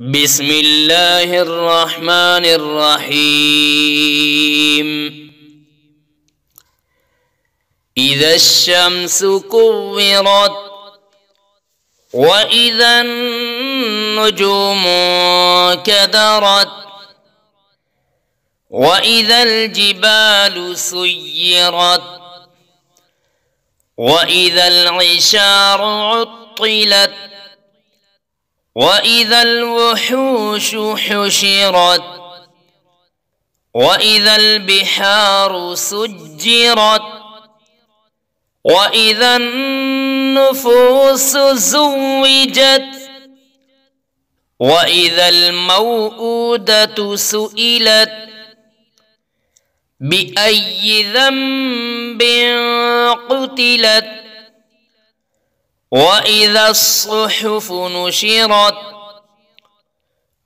بسم الله الرحمن الرحيم إذا الشمس كورت وإذا النجوم كدرت وإذا الجبال سيرت وإذا العشار عطلت وإذا الوحوش حشرت وإذا البحار سجرت وإذا النفوس زوجت وإذا الموءودة سئلت بأي ذنب قتلت واذا الصحف نشرت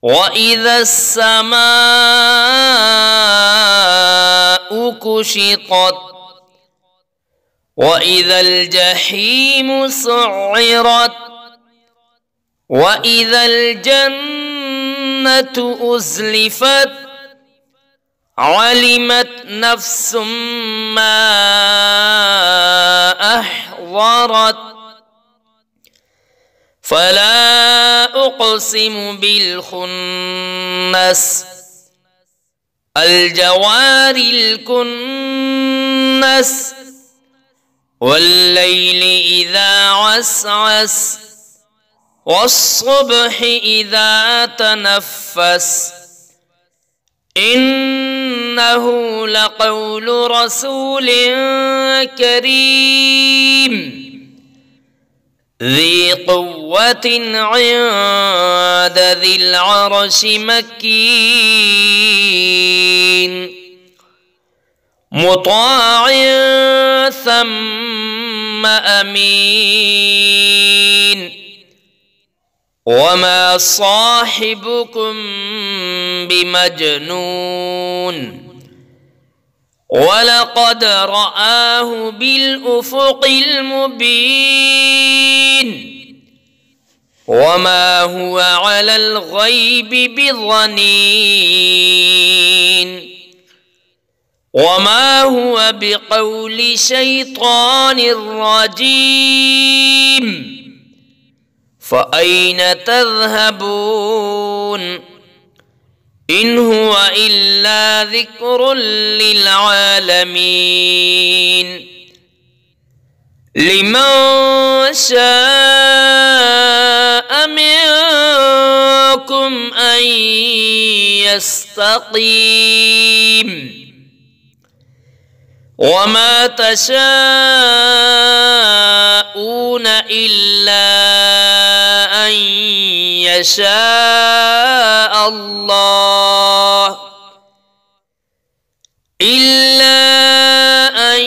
واذا السماء كشطت واذا الجحيم سعرت واذا الجنه ازلفت علمت نفس ما احضرت فلا اقسم بالخنس الجوار الكنس والليل اذا عسعس والصبح اذا تنفس انه لقول رسول كريم ذي قوة عند ذي العرش مكين مطاع ثم أمين وما صاحبكم بمجنون ولقد رآه بالأفق المبين وما هو على الغيب بظنين وما هو بقول شيطان رجيم فأين تذهبون؟ إن هو إلا ذكر للعالمين لمن شاء منكم أن يستقيم وما تشاءون إلا يشاء الله إلا أن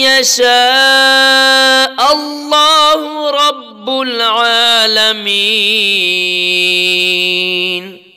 يشاء الله رب العالمين